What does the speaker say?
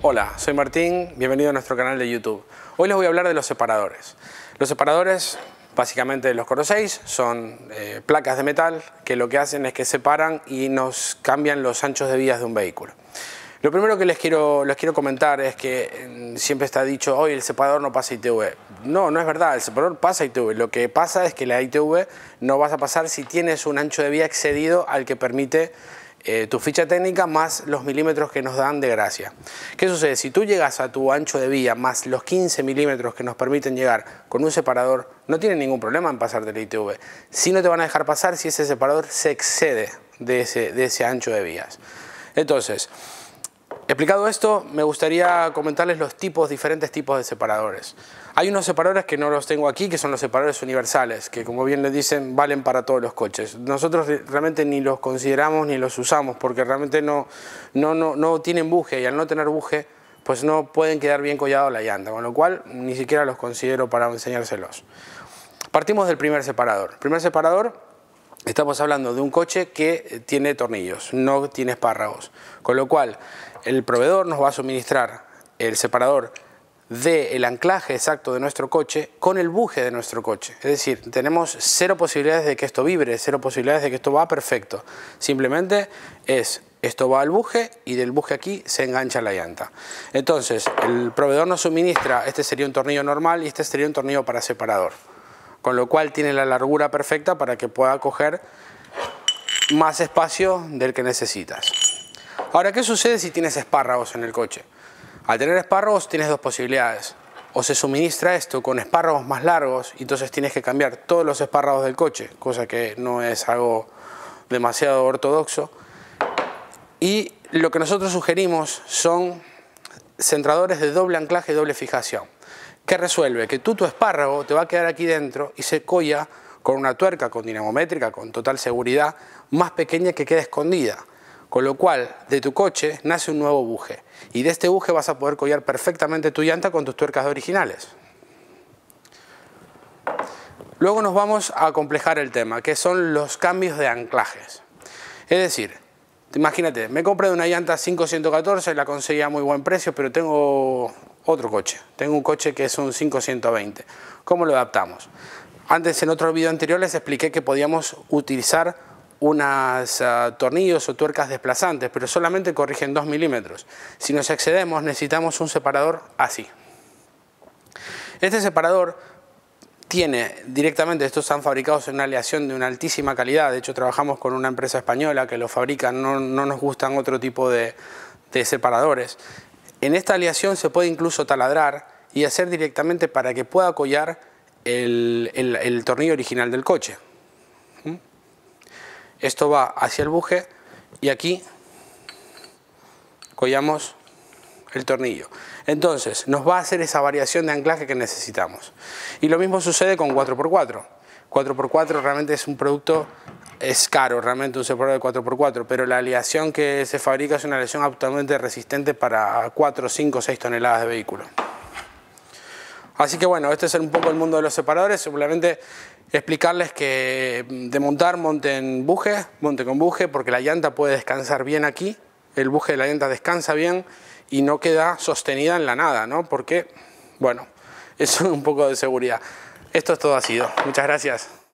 Hola, soy Martín, bienvenido a nuestro canal de YouTube. Hoy les voy a hablar de los separadores. Los separadores, básicamente los conocéis, son eh, placas de metal que lo que hacen es que separan y nos cambian los anchos de vías de un vehículo. Lo primero que les quiero, les quiero comentar es que em, siempre está dicho, hoy el separador no pasa ITV no, no es verdad. El separador pasa ITV. Lo que pasa es que la ITV no vas a pasar si tienes un ancho de vía excedido al que permite eh, tu ficha técnica más los milímetros que nos dan de gracia. ¿Qué sucede? Si tú llegas a tu ancho de vía más los 15 milímetros que nos permiten llegar con un separador, no tiene ningún problema en de la ITV. Si no te van a dejar pasar si ese separador se excede de ese, de ese ancho de vías. Entonces, Explicado esto, me gustaría comentarles los tipos, diferentes tipos de separadores. Hay unos separadores que no los tengo aquí, que son los separadores universales, que como bien les dicen, valen para todos los coches. Nosotros realmente ni los consideramos ni los usamos, porque realmente no, no, no, tienen buje, y al no tener buje, pues no pueden quedar bien collado la llanta, con lo cual ni siquiera los considero para enseñárselos. Partimos del primer separador. primer separador Estamos hablando de un coche que tiene tornillos, no tiene espárragos. Con lo cual, el proveedor nos va a suministrar el separador del anclaje exacto de nuestro coche con el buje de nuestro coche. Es decir, tenemos cero posibilidades de que esto vibre, cero posibilidades de que esto va perfecto. Simplemente es, esto va al buje y del buje aquí se engancha la llanta. Entonces, el proveedor nos suministra, este sería un tornillo normal y este sería un tornillo para separador con lo cual tiene la largura perfecta para que pueda coger más espacio del que necesitas. Ahora, ¿qué sucede si tienes espárragos en el coche? Al tener espárragos tienes dos posibilidades. O se suministra esto con espárragos más largos y entonces tienes que cambiar todos los espárragos del coche, cosa que no es algo demasiado ortodoxo. Y lo que nosotros sugerimos son centradores de doble anclaje y doble fijación. ¿Qué resuelve? Que tú tu espárrago te va a quedar aquí dentro y se colla con una tuerca, con dinamométrica, con total seguridad, más pequeña que queda escondida. Con lo cual, de tu coche nace un nuevo buje. Y de este buje vas a poder collar perfectamente tu llanta con tus tuercas originales. Luego nos vamos a complejar el tema, que son los cambios de anclajes. Es decir, imagínate, me compré una llanta 514, la conseguí a muy buen precio, pero tengo otro coche. Tengo un coche que es un 520. ¿Cómo lo adaptamos? Antes, en otro video anterior, les expliqué que podíamos utilizar unas ah, tornillos o tuercas desplazantes, pero solamente corrigen 2 milímetros. Si nos excedemos, necesitamos un separador así. Este separador tiene directamente, estos están fabricados en una aleación de una altísima calidad, de hecho trabajamos con una empresa española que lo fabrica, no, nos gustan otro tipo de, de separadores. En esta aleación se puede incluso taladrar y hacer directamente para que pueda collar el, tornillo original del coche. ¿Mm? Esto va hacia el buje y aquí collamos el tornillo. Entonces, nos va a hacer esa variación de anclaje que necesitamos. Y lo mismo sucede con 4x4. 4x4 realmente es un producto es caro realmente un separador de 4x4, pero la aleación que se fabrica es una aleación absolutamente resistente para 4, 5, 6 toneladas de vehículo. Así que bueno, este es un poco el mundo de los separadores, simplemente explicarles que mm, de montar monte en buje, monte con buje, porque la llanta puede descansar bien aquí, el buje de la llanta descansa bien y no queda sostenida en la nada, ¿no? Porque, bueno, eso es un poco de seguridad. Esto es todo ha sido. Muchas gracias.